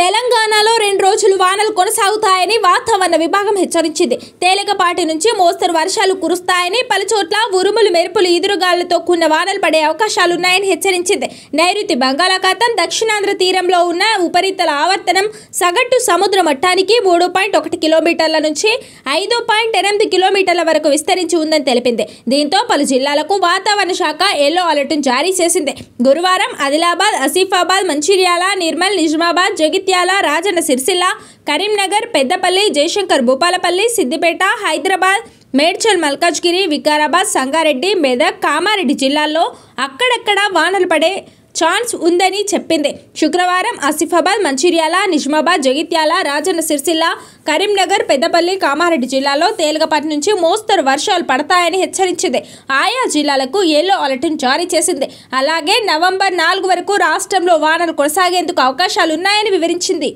తెలంగాణలో రెండు రోజులు వానలు కొనసాగుతాయని వాతావరణ విభాగం హెచ్చరించింది తేలికపాటి నుంచి మోస్తరు వర్షాలు కురుస్తాయని పలుచోట్ల ఉరుములు మెరుపులు ఈదురుగాళ్లతో కూడిన వానలు పడే అవకాశాలున్నాయని హెచ్చరించింది నైరుతి బంగాళాఖాతం దక్షిణాంధ్ర తీరంలో ఉన్న ఉపరితల ఆవర్తనం సగటు సముద్ర మట్టానికి మూడు పాయింట్ ఒకటి కిలోమీటర్ల నుంచి ఐదు పాయింట్ ఎనిమిది కిలోమీటర్ల వరకు విస్తరించి ఉందని తెలిపింది దీంతో పలు జిల్లాలకు వాతావరణ శాఖ ఎల్లో అలర్ట్ జారీ చేసింది గురువారం ఆదిలాబాద్ ఆసిఫాబాద్ మంచిర్యాల నిర్మల్ నిజామాబాద్ జగిత్యాల రాజన్న సిరిసిల్ల కరీంనగర్ పెద్దపల్లి జయశంకర్ భూపాలపల్లి సిద్దిపేట హైదరాబాద్ మేడ్చల్ మల్కాజ్గిరి వికారాబాద్ సంగారెడ్డి మెదక్ కామారెడ్డి జిల్లాల్లో అక్కడక్కడ వానలు పడే ఛాన్స్ ఉందని చెప్పింది శుక్రవారం ఆసిఫాబాద్ మంచిర్యాల నిజామాబాద్ జగిత్యాల రాజన్న సిరిసిల్ల కరీంనగర్ పెద్దపల్లి కామారెడ్డి జిల్లాలో తేలికపాటి నుంచి మోస్తరు వర్షాలు పడతాయని హెచ్చరించింది ఆయా జిల్లాలకు ఎల్లో అలర్ట్ జారీ చేసింది అలాగే నవంబర్ నాలుగు వరకు రాష్ట్రంలో వానలు కొనసాగేందుకు అవకాశాలున్నాయని వివరించింది